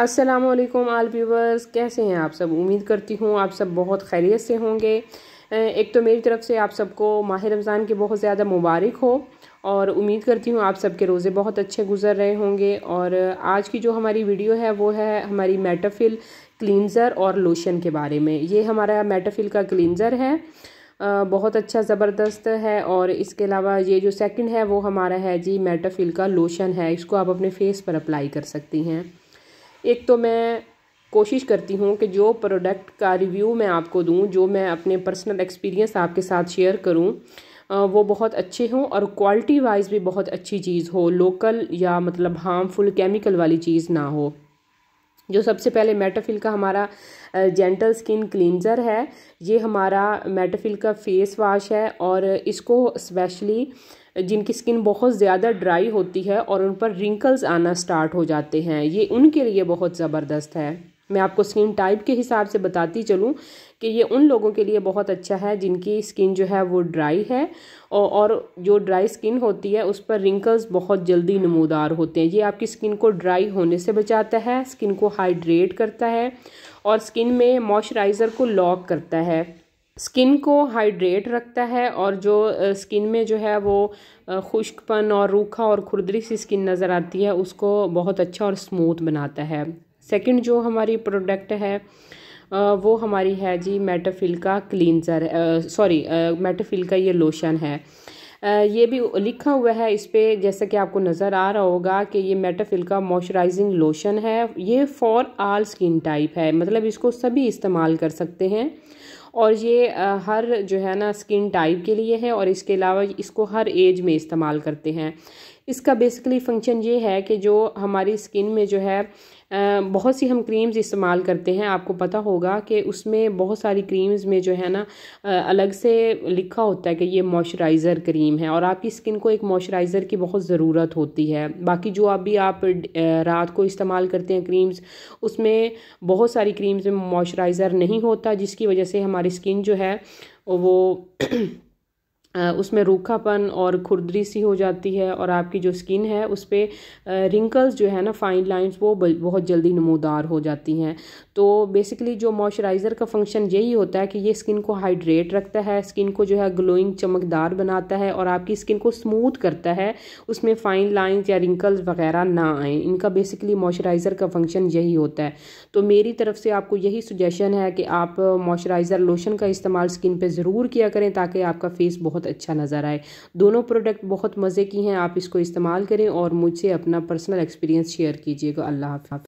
असलम आल viewers कैसे हैं आप सब उम्मीद करती हूँ आप सब बहुत खैरियत से होंगे एक तो मेरी तरफ से आप सबको माह रमज़ान के बहुत ज़्यादा मुबारक हो और उम्मीद करती हूँ आप सबके रोज़े बहुत अच्छे गुजर रहे होंगे और आज की जो हमारी वीडियो है वो है हमारी मेटाफिल क्लिनज़र और लोशन के बारे में ये हमारा मेटाफिल का क्लिनज़र है बहुत अच्छा ज़बरदस्त है और इसके अलावा ये जो सेकंड है वो हमारा है जी मेटाफिल का लोशन है इसको आप अपने फेस पर अप्लाई कर सकती हैं एक तो मैं कोशिश करती हूँ कि जो प्रोडक्ट का रिव्यू मैं आपको दूँ जो मैं अपने पर्सनल एक्सपीरियंस आपके साथ शेयर करूँ वो बहुत अच्छे हों और क्वालिटी वाइज भी बहुत अच्छी चीज़ हो लोकल या मतलब हार्मफुल केमिकल वाली चीज़ ना हो जो सबसे पहले मेटाफिल का हमारा जेंटल स्किन क्लिनज़र है ये हमारा मेटाफिल का फेस वाश है और इसको स्पेशली जिनकी स्किन बहुत ज़्यादा ड्राई होती है और उन पर रिंकल्स आना स्टार्ट हो जाते हैं ये उनके लिए बहुत ज़बरदस्त है मैं आपको स्किन टाइप के हिसाब से बताती चलूँ कि ये उन लोगों के लिए बहुत अच्छा है जिनकी स्किन जो है वो ड्राई है और जो ड्राई स्किन होती है उस पर रिंकल्स बहुत जल्दी नमूदार होते हैं ये आपकी स्किन को ड्राई होने से बचाता है स्किन को हाइड्रेट करता है और स्किन में मॉइस्चराइज़र को लॉक करता है स्किन को हाइड्रेट रखता है और जो स्किन में जो है वो खुश्कपन और रूखा और खुरदरी सी स्किन नज़र आती है उसको बहुत अच्छा और स्मूथ बनाता है सेकंड जो हमारी प्रोडक्ट है वो हमारी है जी मेटाफिल का क्लींजर सॉरी मेटाफिल का ये लोशन है ये भी लिखा हुआ है इस पर जैसा कि आपको नज़र आ रहा होगा कि ये मेटाफिल का मॉइस्चराइजिंग लोशन है ये फॉर आल स्किन टाइप है मतलब इसको सभी इस्तेमाल कर सकते हैं और ये हर जो है ना स्किन टाइप के लिए है और इसके अलावा इसको हर एज में इस्तेमाल करते हैं इसका बेसिकली फंक्शन ये है कि जो हमारी स्किन में जो है बहुत सी हम क्रीम्स इस्तेमाल करते हैं आपको पता होगा कि उसमें बहुत सारी क्रीम्स में जो है ना अलग से लिखा होता है कि ये मॉइस्चराइज़र क्रीम है और आपकी स्किन को एक मॉइस्चराइज़र की बहुत ज़रूरत होती है बाकी जो आप भी आप रात को इस्तेमाल करते हैं क्रीम्स उसमें बहुत सारी क्रीम्स में मॉइस्चराइज़र नहीं होता जिसकी वजह से हमारे हमारी स्किन जो है वो उसमें रूखापन और खुरदरी सी हो जाती है और आपकी जो स्किन है उस पर रिंकल्स जो है ना फाइन लाइंस वो बहुत जल्दी नमोदार हो जाती हैं तो बेसिकली जो मॉइस्चराइज़र का फंक्शन यही होता है कि ये स्किन को हाइड्रेट रखता है स्किन को जो है ग्लोइंग चमकदार बनाता है और आपकी स्किन को स्मूथ करता है उसमें फाइन लाइन्स या रिंकल्स वगैरह ना आए इनका बेसिकली मॉइस्चराइज़र का फंक्शन यही होता है तो मेरी तरफ से आपको यही सुजेशन है कि आप मॉइस्चराइज़र लोशन का इस्तेमाल स्किन पर ज़रूर किया करें ताकि आपका फेस बहुत अच्छा नज़र आए दोनों प्रोडक्ट बहुत मज़े की हैं आप इसको इस्तेमाल करें और मुझसे अपना पर्सनल एक्सपीरियंस शेयर कीजिएगा अल्लाह हाफ